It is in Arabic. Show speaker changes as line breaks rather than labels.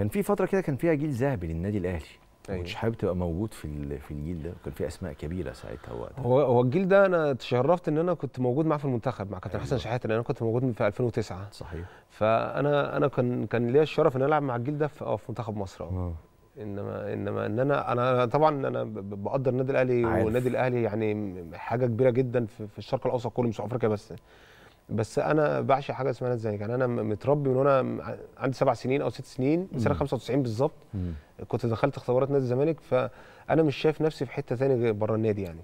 كان في فتره كده كان فيها جيل ذهبي للنادي الاهلي أيوة. مش حابب تبقى موجود في في الجيل ده وكان في اسماء كبيره ساعتها وقتها هو
هو الجيل ده انا تشرفت ان انا كنت موجود معاه في المنتخب مع كابتن أيوة. حسن شحاته لان انا كنت موجود في 2009 صحيح فانا انا كان كان ليا الشرف ان العب مع الجيل ده في, أه، في منتخب مصر أه. اه انما انما ان انا انا طبعا انا بقدر النادي الاهلي والنادي الاهلي يعني حاجه كبيره جدا في, في الشرق الاوسط كله مش افريقيا بس بس انا بعشق حاجه اسمها نادي الزمالك يعني انا متربي من وانا عندي سبع سنين او ست سنين سنه
95 بالظبط كنت دخلت اختبارات نادي الزمالك فانا مش شايف نفسي في حته ثانيه بره النادي يعني